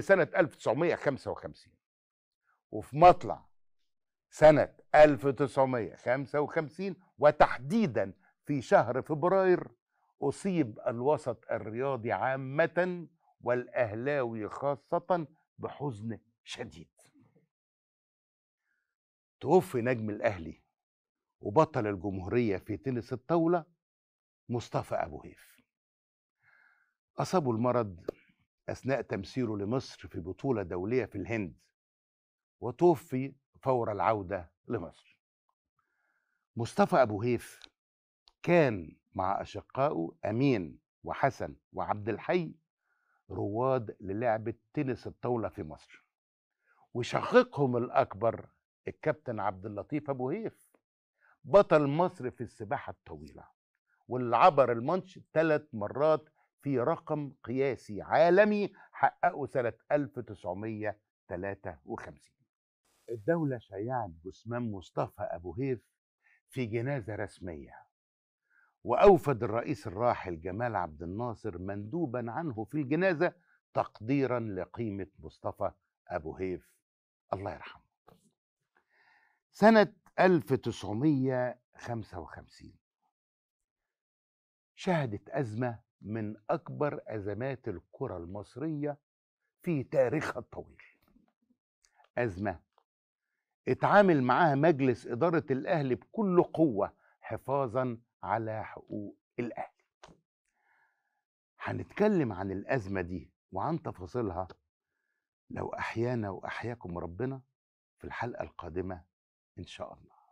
سنة 1955 وفي مطلع سنة 1955 وتحديدا في شهر فبراير أصيب الوسط الرياضي عامة والأهلاوي خاصة بحزن شديد توفي نجم الأهلي وبطل الجمهورية في تنس الطاولة مصطفى أبو هيف أصابه المرض أثناء تمثيله لمصر في بطولة دولية في الهند وتوفي فور العودة لمصر مصطفى أبو هيف كان مع أشقائه أمين وحسن وعبد الحي رواد للعبة تنس الطاولة في مصر وشقيقهم الأكبر الكابتن عبد اللطيف أبو هيف بطل مصر في السباحة الطويلة واللي عبر المنش ثلاث مرات في رقم قياسي عالمي حققه سنة 1953 الدولة شيعت جثمان مصطفى أبو هيف في جنازة رسمية وأوفد الرئيس الراحل جمال عبد الناصر مندوبا عنه في الجنازة تقديرا لقيمة مصطفى أبو هيف الله يرحمه سنة 1955 شهدت أزمة من أكبر أزمات الكرة المصرية في تاريخها الطويل أزمة اتعامل معاها مجلس إدارة الأهلي بكل قوة حفاظا على حقوق الأهلي هنتكلم عن الأزمة دي وعن تفاصيلها لو أحيانا وأحياكم ربنا في الحلقة القادمة إن شاء الله